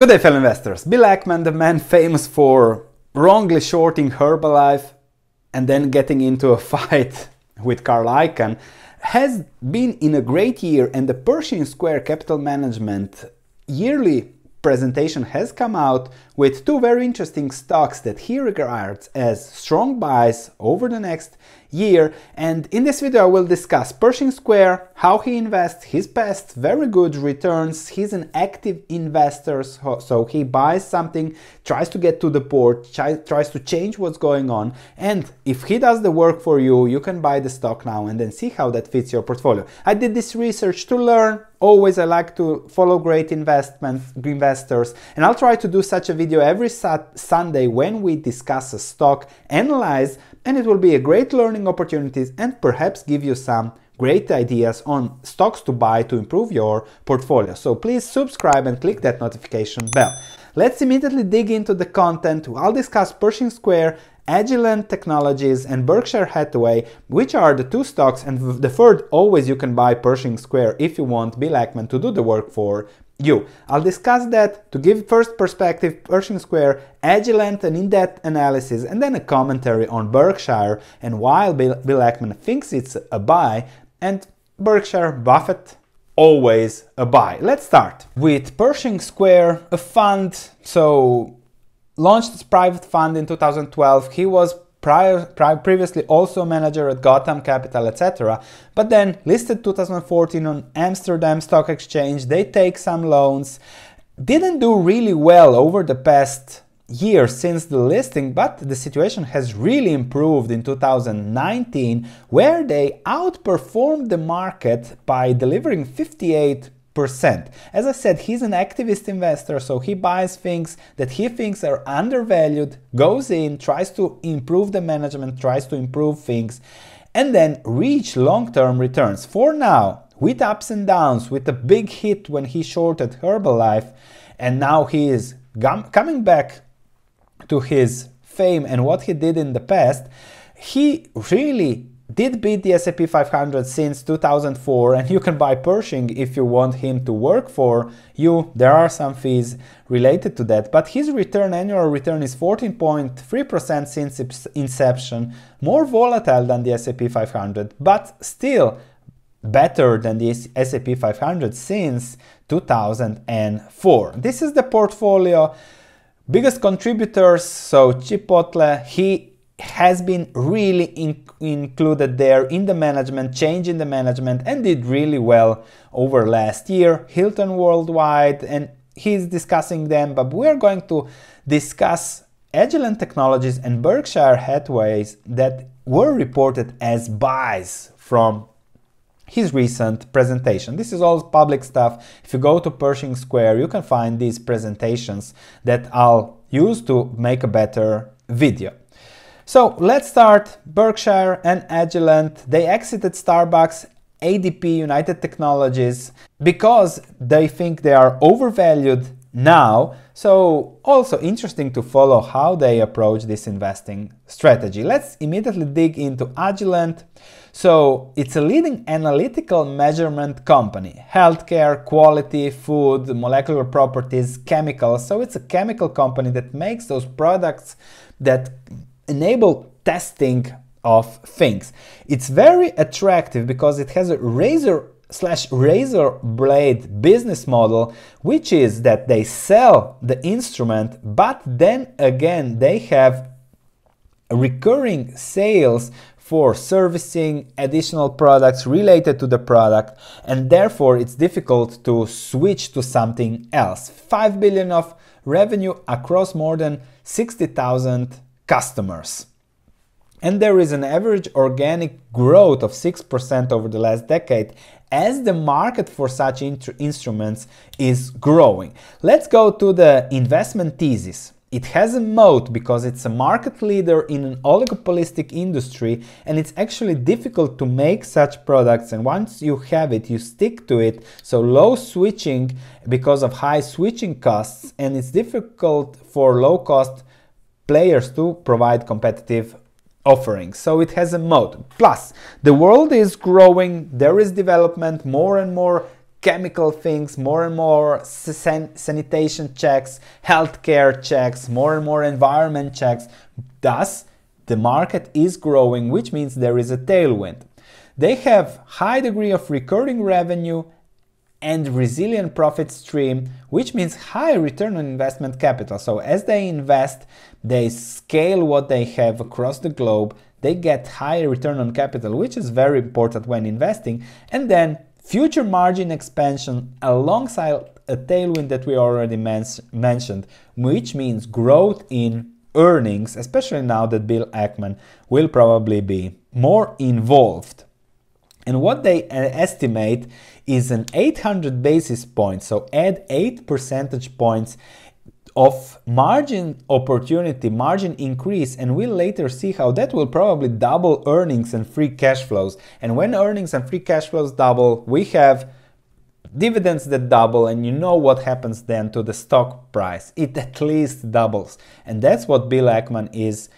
Good day, fellow investors. Bill Ackman, the man famous for wrongly shorting Herbalife and then getting into a fight with Carl Icahn, has been in a great year, and the Pershing Square Capital Management yearly presentation has come out with two very interesting stocks that he regards as strong buys over the next year. And in this video, I will discuss Pershing Square, how he invests, his past very good returns. He's an active investor, so he buys something, tries to get to the port, tries to change what's going on. And if he does the work for you, you can buy the stock now and then see how that fits your portfolio. I did this research to learn always I like to follow great investors and I'll try to do such a video every sat Sunday when we discuss a stock, analyze and it will be a great learning opportunities and perhaps give you some great ideas on stocks to buy to improve your portfolio. So please subscribe and click that notification bell. Let's immediately dig into the content. I'll discuss Pershing Square Agilent Technologies and Berkshire Hathaway, which are the two stocks, and the third always you can buy Pershing Square if you want Bill Ackman to do the work for you. I'll discuss that to give first perspective Pershing Square, Agilent and in-depth analysis and then a commentary on Berkshire and why Bill, Bill Ackman thinks it's a buy and Berkshire Buffett always a buy. Let's start with Pershing Square, a fund, so launched his private fund in 2012. He was prior, previously also a manager at Gotham Capital, etc. But then listed 2014 on Amsterdam Stock Exchange. They take some loans. Didn't do really well over the past year since the listing, but the situation has really improved in 2019, where they outperformed the market by delivering 58 6%. As I said, he's an activist investor, so he buys things that he thinks are undervalued, goes in, tries to improve the management, tries to improve things, and then reach long term returns. For now, with ups and downs, with a big hit when he shorted Herbalife, and now he is coming back to his fame and what he did in the past, he really did beat the S&P 500 since 2004 and you can buy Pershing if you want him to work for you. There are some fees related to that, but his return annual return is 14.3% since inception, more volatile than the S&P 500, but still better than the S&P 500 since 2004. This is the portfolio biggest contributors so Chipotle, he has been really in included there in the management, change in the management, and did really well over last year. Hilton Worldwide, and he's discussing them, but we're going to discuss Agilent Technologies and Berkshire Hathaway's that were reported as buys from his recent presentation. This is all public stuff. If you go to Pershing Square, you can find these presentations that I'll use to make a better video. So let's start Berkshire and Agilent. They exited Starbucks, ADP, United Technologies because they think they are overvalued now. So also interesting to follow how they approach this investing strategy. Let's immediately dig into Agilent. So it's a leading analytical measurement company, healthcare, quality, food, molecular properties, chemicals. So it's a chemical company that makes those products that enable testing of things. It's very attractive because it has a razor slash razor blade business model, which is that they sell the instrument, but then again they have recurring sales for servicing additional products related to the product and therefore it's difficult to switch to something else. 5 billion of revenue across more than 60,000 customers. And there is an average organic growth of 6% over the last decade as the market for such instruments is growing. Let's go to the investment thesis. It has a moat because it's a market leader in an oligopolistic industry and it's actually difficult to make such products and once you have it you stick to it so low switching because of high switching costs and it's difficult for low cost players to provide competitive offerings, So it has a moat. Plus, the world is growing, there is development, more and more chemical things, more and more san sanitation checks, healthcare checks, more and more environment checks. Thus, the market is growing, which means there is a tailwind. They have high degree of recurring revenue and resilient profit stream, which means high return on investment capital. So as they invest, they scale what they have across the globe, they get high return on capital, which is very important when investing, and then future margin expansion alongside a tailwind that we already mentioned, which means growth in earnings, especially now that Bill Ackman will probably be more involved. And what they uh, estimate is an 800 basis point. So add 8 percentage points of margin opportunity, margin increase, and we'll later see how that will probably double earnings and free cash flows. And when earnings and free cash flows double, we have dividends that double and you know what happens then to the stock price it at least doubles and that's what bill ackman is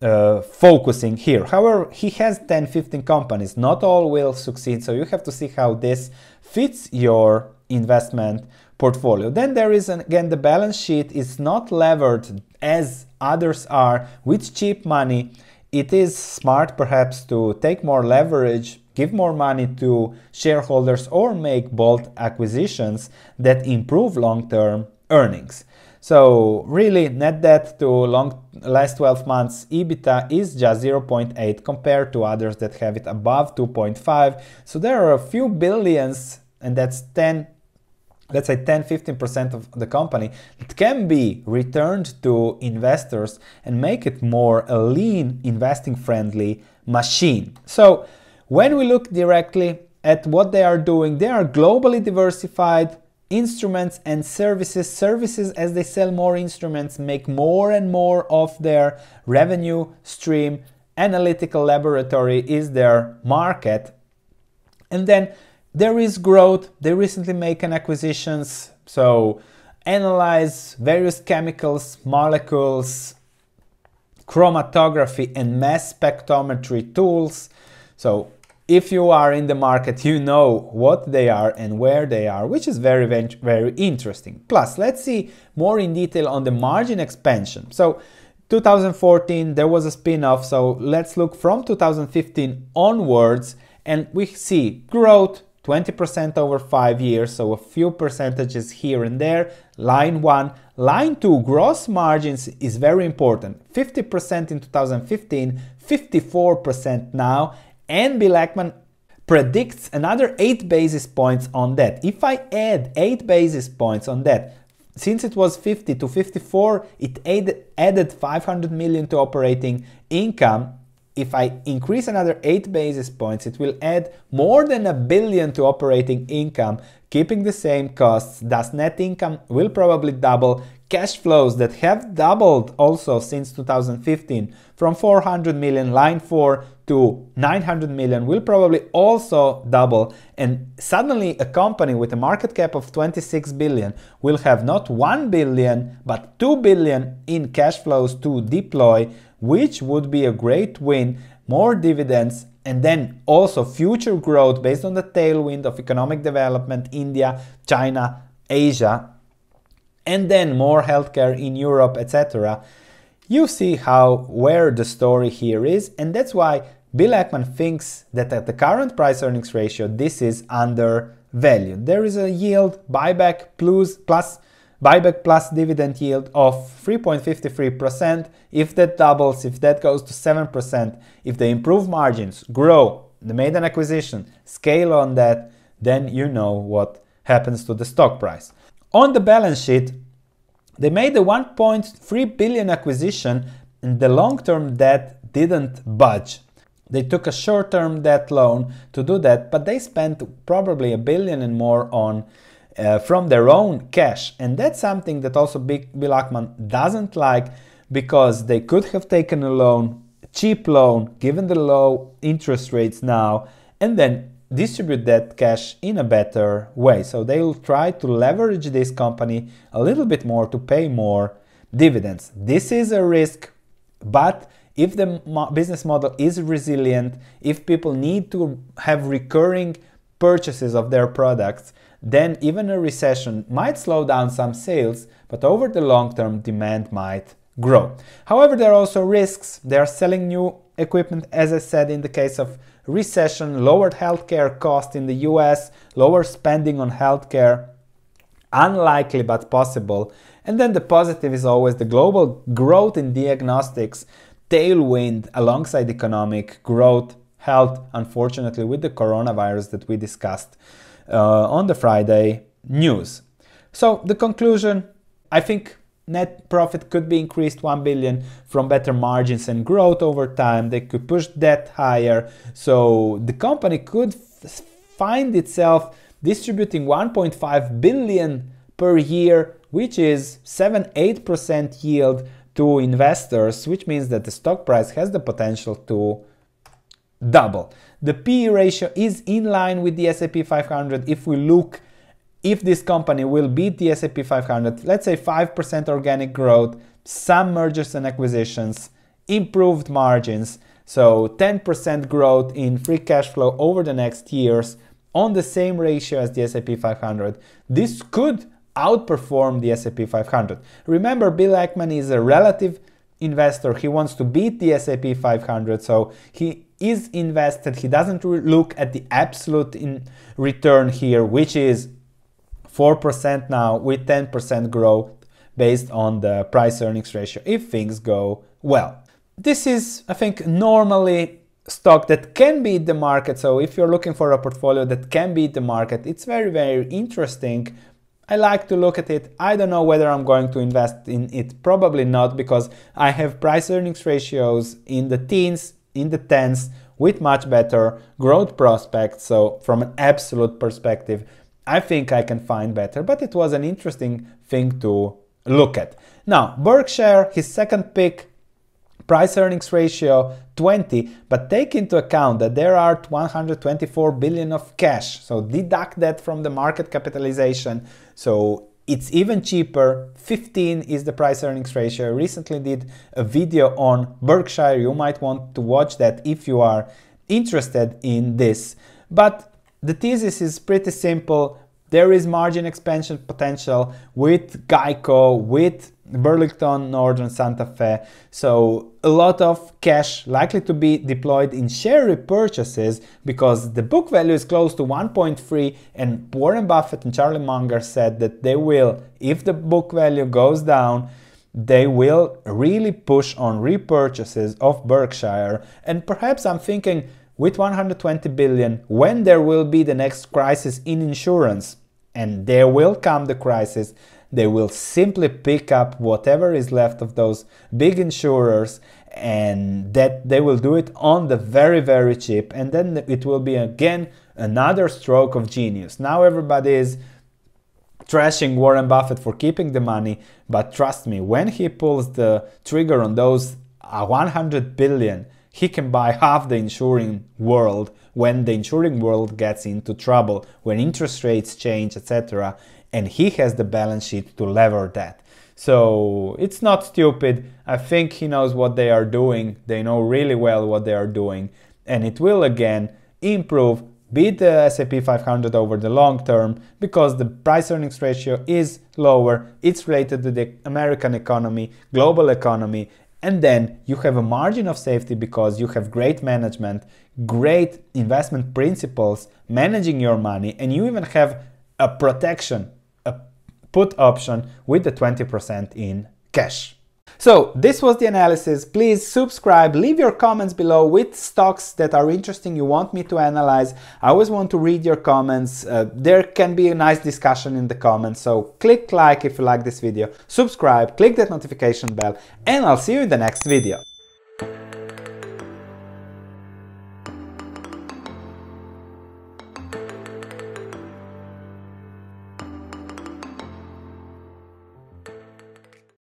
uh, focusing here however he has 10 15 companies not all will succeed so you have to see how this fits your investment portfolio. Then there is, an, again, the balance sheet is not levered as others are with cheap money. It is smart perhaps to take more leverage, give more money to shareholders, or make bold acquisitions that improve long term earnings. So really net debt to long last 12 months EBITDA is just 0.8 compared to others that have it above 2.5. So there are a few billions and that's 10 let's say 10 15% of the company it can be returned to investors and make it more a lean investing friendly machine so when we look directly at what they are doing they are globally diversified instruments and services services as they sell more instruments make more and more of their revenue stream analytical laboratory is their market and then there is growth. They recently make an acquisitions, so analyze various chemicals, molecules, chromatography and mass spectrometry tools. So if you are in the market, you know what they are and where they are, which is very, very interesting. Plus, let's see more in detail on the margin expansion. So 2014, there was a spin-off. So let's look from 2015 onwards and we see growth, 20% over five years, so a few percentages here and there. Line one, line two, gross margins is very important. 50% in 2015, 54% now. And B. Ackman predicts another 8 basis points on that. If I add 8 basis points on that, since it was 50 to 54, it added 500 million to operating income if I increase another 8 basis points, it will add more than a billion to operating income. Keeping the same costs, thus net income will probably double. Cash flows that have doubled also since 2015 from 400 million line 4 to 900 million will probably also double. And suddenly, a company with a market cap of 26 billion will have not 1 billion but 2 billion in cash flows to deploy which would be a great win, more dividends, and then also future growth based on the tailwind of economic development, India, China, Asia, and then more healthcare in Europe, etc. You see how where the story here is, and that's why Bill Ackman thinks that at the current price earnings ratio, this is undervalued. There is a yield buyback plus, plus buyback plus dividend yield of 3.53%. If that doubles, if that goes to 7%, if they improve margins, grow, they made an acquisition, scale on that, then you know what happens to the stock price. On the balance sheet, they made a 1.3 billion acquisition and the long-term debt didn't budge. They took a short-term debt loan to do that, but they spent probably a billion and more on uh, from their own cash. And that's something that also Bill Ackman doesn't like because they could have taken a loan, cheap loan, given the low interest rates now, and then distribute that cash in a better way. So they'll try to leverage this company a little bit more to pay more dividends. This is a risk, but if the business model is resilient, if people need to have recurring purchases of their products, then even a recession might slow down some sales, but over the long term, demand might grow. However, there are also risks. They are selling new equipment, as I said, in the case of recession, lowered healthcare cost in the US, lower spending on healthcare. Unlikely but possible. And then the positive is always the global growth in diagnostics tailwind alongside economic growth, health, unfortunately, with the coronavirus that we discussed. Uh, on the Friday news. So the conclusion, I think net profit could be increased 1 billion from better margins and growth over time. They could push debt higher. So the company could find itself distributing 1.5 billion per year, which is 7-8% yield to investors, which means that the stock price has the potential to double. The PE ratio is in line with the SAP 500 if we look if this company will beat the SAP 500, let's say 5% organic growth, some mergers and acquisitions, improved margins, so 10% growth in free cash flow over the next years on the same ratio as the SAP 500, this could outperform the SAP 500. Remember, Bill Ackman is a relative investor. He wants to beat the SAP 500. So he is invested. He doesn't look at the absolute in return here, which is 4% now with 10% growth based on the price earnings ratio if things go well. This is, I think, normally stock that can beat the market. So if you're looking for a portfolio that can beat the market, it's very, very interesting. I like to look at it. I don't know whether I'm going to invest in it. Probably not because I have price earnings ratios in the teens, in the tens with much better growth prospects. So from an absolute perspective, I think I can find better, but it was an interesting thing to look at. Now, Berkshire, his second pick, price earnings ratio 20, but take into account that there are 124 billion of cash. So deduct that from the market capitalization. So it's even cheaper. 15 is the price earnings ratio. I recently did a video on Berkshire. You might want to watch that if you are interested in this. But the thesis is pretty simple. There is margin expansion potential with Geico, with Burlington, Northern Santa Fe. So a lot of cash likely to be deployed in share repurchases because the book value is close to 1.3 and Warren Buffett and Charlie Munger said that they will, if the book value goes down, they will really push on repurchases of Berkshire. And perhaps I'm thinking with 120 billion, when there will be the next crisis in insurance, and there will come the crisis, they will simply pick up whatever is left of those big insurers and that they will do it on the very, very cheap. And then it will be again another stroke of genius. Now everybody is trashing Warren Buffett for keeping the money, but trust me, when he pulls the trigger on those uh, 100 billion, he can buy half the insuring world when the insuring world gets into trouble, when interest rates change, etc and he has the balance sheet to lever that. So it's not stupid. I think he knows what they are doing. They know really well what they are doing. And it will again improve, beat the SAP 500 over the long term because the price earnings ratio is lower. It's related to the American economy, global economy. And then you have a margin of safety because you have great management, great investment principles managing your money, and you even have a protection put option with the 20% in cash. So this was the analysis. Please subscribe, leave your comments below with stocks that are interesting you want me to analyze. I always want to read your comments. Uh, there can be a nice discussion in the comments. So click like if you like this video, subscribe, click that notification bell, and I'll see you in the next video.